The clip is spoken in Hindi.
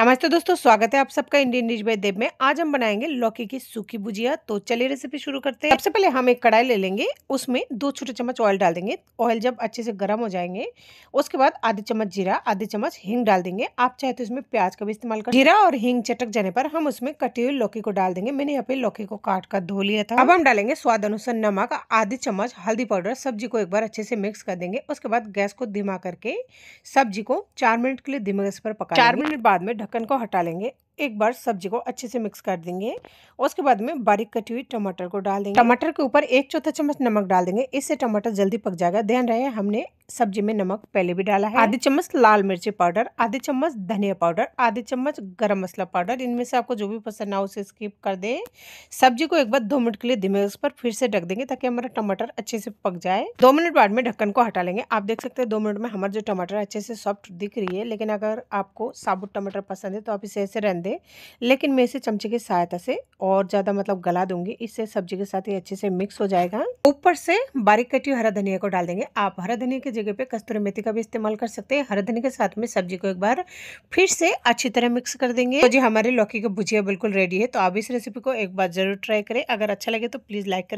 नमस्ते दोस्तों स्वागत है आप सबका इंडियन डिश बाय देव में आज हम बनाएंगे लौकी की सूखी भुजिया तो चलिए रेसिपी शुरू करते हैं सबसे पहले हम एक कढ़ाई ले लेंगे उसमें दो छोटे चम्मच ऑयल डाल देंगे ऑयल जब अच्छे से गर्म हो जाएंगे उसके बाद आधे चम्मच जीरा आधे चम्मच हिंग डाल देंगे आप चाहे तो इसमें प्याज का भी इस्तेमाल कर जीरा और हिंग चटक जाने पर हम उसमें कटी हुई लौकी को डाल देंगे मैंने यहाँ पे लौकी को काट कर धो लिया था अब हम डालेंगे स्वाद अनुसार नमक आधे चम्मच हल्दी पाउडर सब्जी को एक बार अच्छे से मिक्स कर देंगे उसके बाद गैस को धीमा करके सब्जी को चार मिनट के लिए धीमे गैस पर पका चार मिनट बाद में ढक्कन को हटा लेंगे एक बार सब्जी को अच्छे से मिक्स कर देंगे उसके बाद में बारीक कटी हुई टमाटर को डाल देंगे टमाटर के ऊपर एक चौथा चम्मच नमक डाल देंगे इससे टमाटर जल्दी पक जाएगा ध्यान रहे हमने सब्जी में नमक पहले भी डाला है आधी चम्मच लाल मिर्ची पाउडर आधी चम्मच धनिया पाउडर आधी चम्मच गरम मसाला पाउडर इनमें से आपको जो भी पसंद ना उसे स्किप कर दे सब्जी को एक बार दो मिनट के लिए धीमे उस पर फिर से ढक देंगे ताकि हमारा टमाटर अच्छे से पक जाए दो मिनट बाद में ढक्कन को हटा लेंगे आप देख सकते हैं दो मिनट में हमारा जो टमाटर अच्छे से सॉफ्ट दिख रही है लेकिन अगर आपको साबुत टमाटर पसंद है तो आप इसे ऐसे रहने दें लेकिन मैं इसे चमचे की सहायता से और ज़्यादा मतलब गला दूंगी इससे सब्जी के साथ ही अच्छे से मिक्स हो जाएगा ऊपर से बारीक कटी हरा धनिया को डाल देंगे आप हरा धनिया की जगह पे कस्तूरी मेथी का भी इस्तेमाल कर सकते हैं हरा धनिया के साथ में सब्जी को एक बार फिर से अच्छी तरह मिक्स कर देंगे तो जी हमारी लौकी की भुजिया बिल्कुल रेडी है तो आप इस रेसिपी को एक बार जरूर ट्राई करें अगर अच्छा लगे तो प्लीज़ लाइक करें